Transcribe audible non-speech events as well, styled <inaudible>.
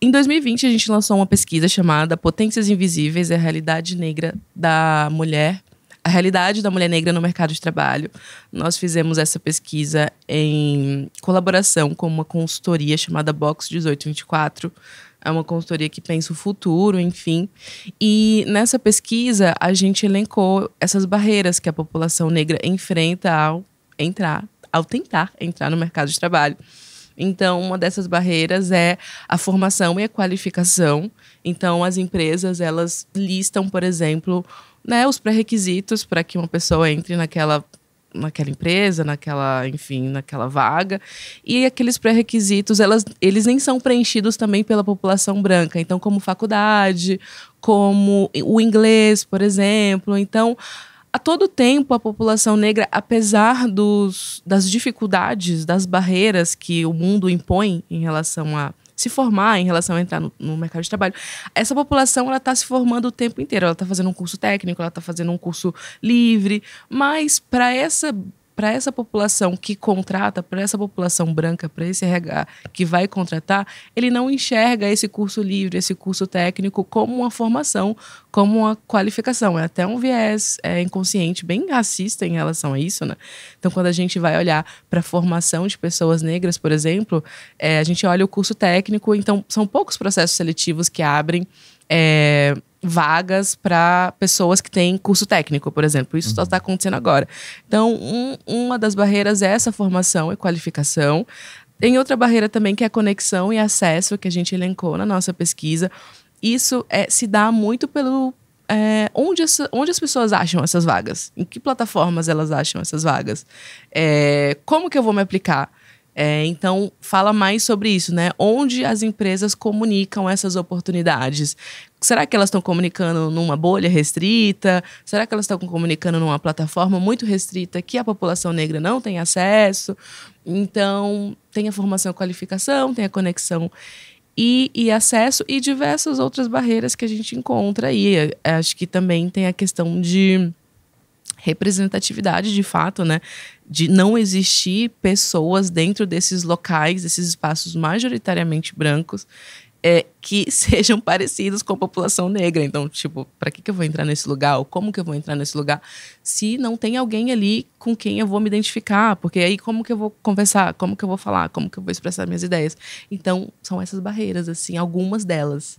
Em 2020, a gente lançou uma pesquisa chamada Potências Invisíveis e é a Realidade Negra da Mulher. A realidade da mulher negra no mercado de trabalho. Nós fizemos essa pesquisa em colaboração com uma consultoria chamada Box 1824, é uma consultoria que pensa o futuro, enfim. E nessa pesquisa, a gente elencou essas barreiras que a população negra enfrenta ao entrar, ao tentar entrar no mercado de trabalho. Então, uma dessas barreiras é a formação e a qualificação. Então, as empresas, elas listam, por exemplo, né, os pré-requisitos para que uma pessoa entre naquela naquela empresa, naquela, enfim, naquela vaga. E aqueles pré-requisitos, elas, eles nem são preenchidos também pela população branca. Então, como faculdade, como o inglês, por exemplo. Então, a todo tempo, a população negra, apesar dos, das dificuldades, das barreiras que o mundo impõe em relação a se formar, em relação a entrar no, no mercado de trabalho, essa população ela está se formando o tempo inteiro. Ela está fazendo um curso técnico, ela está fazendo um curso livre, mas para essa para essa população que contrata, para essa população branca, para esse RH que vai contratar, ele não enxerga esse curso livre, esse curso técnico como uma formação, como uma qualificação. É até um viés é, inconsciente bem racista em relação a isso, né? Então, quando a gente vai olhar para a formação de pessoas negras, por exemplo, é, a gente olha o curso técnico, então são poucos processos seletivos que abrem é, vagas para pessoas que têm curso técnico, por exemplo. Isso uhum. está acontecendo agora. Então, um, uma das barreiras é essa formação e qualificação. Tem outra barreira também que é a conexão e acesso que a gente elencou na nossa pesquisa. Isso é, se dá muito pelo é, onde, as, onde as pessoas acham essas vagas, em que plataformas elas acham essas vagas, é, como que eu vou me aplicar. É, então, fala mais sobre isso, né? Onde as empresas comunicam essas oportunidades? Será que elas estão comunicando numa bolha restrita? Será que elas estão comunicando numa plataforma muito restrita que a população negra não tem acesso? Então, tem a formação e qualificação, tem a conexão e, e, acesso e diversas outras barreiras que a gente encontra aí. É, acho que também tem a questão de representatividade de fato, né? De não existir pessoas dentro desses locais, desses espaços majoritariamente brancos, é, que <laughs> sejam parecidos com a população negra. Então, tipo, para que, que eu vou entrar nesse lugar? Ou como que eu vou entrar nesse lugar? Se não tem alguém ali com quem eu vou me identificar? Porque aí como que eu vou conversar? Como que eu vou falar? Como que eu vou expressar minhas ideias? Então, são essas barreiras, assim, algumas delas.